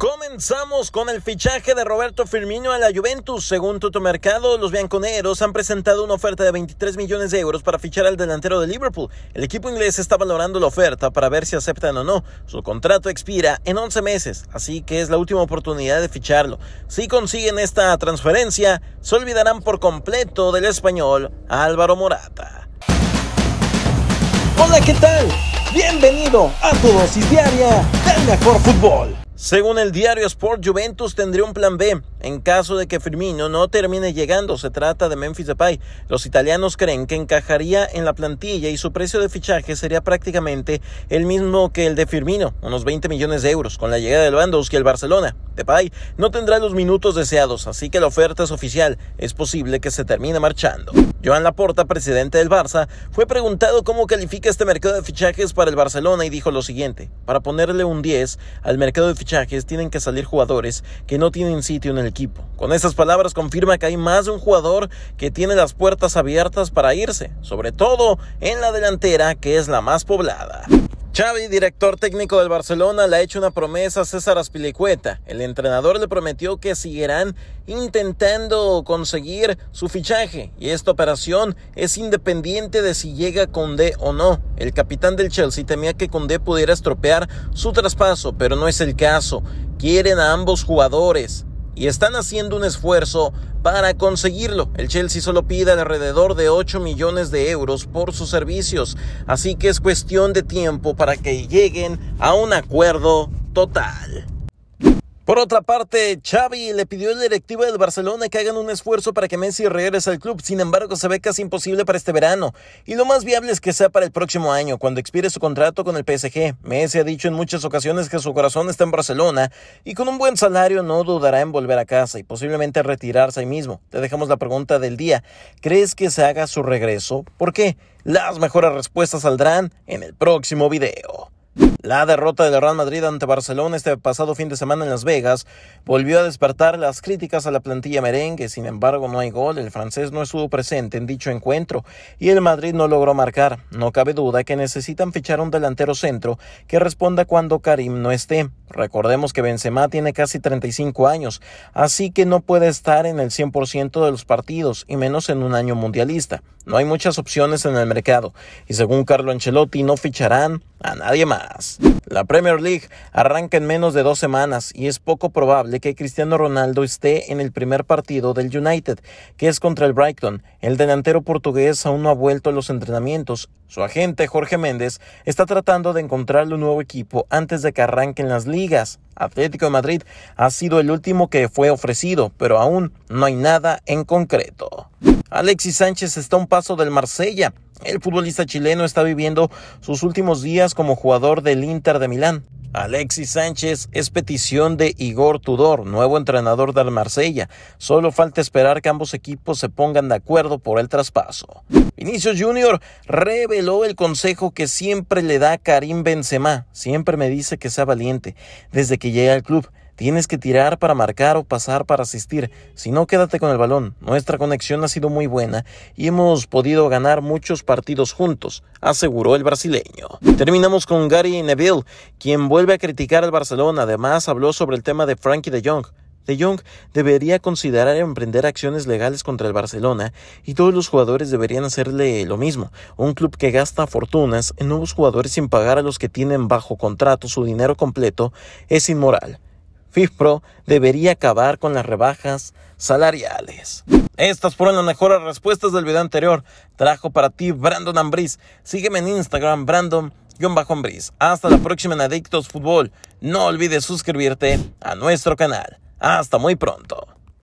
Comenzamos con el fichaje de Roberto Firmino a la Juventus. Según Mercado, los bianconeros han presentado una oferta de 23 millones de euros para fichar al delantero de Liverpool. El equipo inglés está valorando la oferta para ver si aceptan o no. Su contrato expira en 11 meses, así que es la última oportunidad de ficharlo. Si consiguen esta transferencia, se olvidarán por completo del español Álvaro Morata. Hola, ¿qué tal? Bienvenido a tu dosis diaria del mejor fútbol. Según el diario Sport, Juventus tendría un plan B en caso de que Firmino no termine llegando. Se trata de Memphis Depay. Los italianos creen que encajaría en la plantilla y su precio de fichaje sería prácticamente el mismo que el de Firmino, unos 20 millones de euros. Con la llegada de Lewandowski al Barcelona, Depay no tendrá los minutos deseados, así que la oferta es oficial. Es posible que se termine marchando. Joan Laporta, presidente del Barça, fue preguntado cómo califica este mercado de fichajes para el Barcelona y dijo lo siguiente: Para ponerle un 10 al mercado de fichajes tienen que salir jugadores que no tienen sitio en el equipo. Con esas palabras confirma que hay más de un jugador que tiene las puertas abiertas para irse, sobre todo en la delantera que es la más poblada. Xavi, director técnico del Barcelona, le ha hecho una promesa a César Aspilicueta. El entrenador le prometió que seguirán intentando conseguir su fichaje y esta operación es independiente de si llega Condé o no. El capitán del Chelsea temía que Condé pudiera estropear su traspaso, pero no es el caso. Quieren a ambos jugadores y están haciendo un esfuerzo para conseguirlo. El Chelsea solo pide alrededor de 8 millones de euros por sus servicios, así que es cuestión de tiempo para que lleguen a un acuerdo total. Por otra parte, Xavi le pidió al directivo del Barcelona que hagan un esfuerzo para que Messi regrese al club, sin embargo se ve casi imposible para este verano, y lo más viable es que sea para el próximo año, cuando expire su contrato con el PSG. Messi ha dicho en muchas ocasiones que su corazón está en Barcelona, y con un buen salario no dudará en volver a casa y posiblemente retirarse ahí mismo. Te dejamos la pregunta del día, ¿crees que se haga su regreso? ¿Por qué? Las mejores respuestas saldrán en el próximo video. La derrota del Real Madrid ante Barcelona este pasado fin de semana en Las Vegas volvió a despertar las críticas a la plantilla merengue, sin embargo no hay gol, el francés no estuvo presente en dicho encuentro y el Madrid no logró marcar. No cabe duda que necesitan fichar un delantero centro que responda cuando Karim no esté. Recordemos que Benzema tiene casi 35 años, así que no puede estar en el 100% de los partidos y menos en un año mundialista. No hay muchas opciones en el mercado y según Carlo Ancelotti no ficharán a nadie más. La Premier League arranca en menos de dos semanas y es poco probable que Cristiano Ronaldo esté en el primer partido del United, que es contra el Brighton. El delantero portugués aún no ha vuelto a los entrenamientos. Su agente, Jorge Méndez, está tratando de encontrarle un nuevo equipo antes de que arranquen las ligas. Atlético de Madrid ha sido el último que fue ofrecido, pero aún no hay nada en concreto. Alexis Sánchez está a un paso del Marsella. El futbolista chileno está viviendo sus últimos días como jugador del Inter de Milán. Alexis Sánchez es petición de Igor Tudor, nuevo entrenador del Marsella. Solo falta esperar que ambos equipos se pongan de acuerdo por el traspaso. Vinicius Junior reveló el consejo que siempre le da Karim Benzema. Siempre me dice que sea valiente desde que llega al club. Tienes que tirar para marcar o pasar para asistir. Si no, quédate con el balón. Nuestra conexión ha sido muy buena y hemos podido ganar muchos partidos juntos, aseguró el brasileño. Terminamos con Gary Neville, quien vuelve a criticar al Barcelona. Además, habló sobre el tema de Frankie de Jong. De Jong debería considerar emprender acciones legales contra el Barcelona y todos los jugadores deberían hacerle lo mismo. Un club que gasta fortunas en nuevos jugadores sin pagar a los que tienen bajo contrato su dinero completo es inmoral. FIFPRO debería acabar con las rebajas salariales. Estas fueron las mejores respuestas del video anterior. Trajo para ti Brandon Ambriz. Sígueme en Instagram, Brandon-Ambriz. Hasta la próxima en Adictos Fútbol. No olvides suscribirte a nuestro canal. Hasta muy pronto.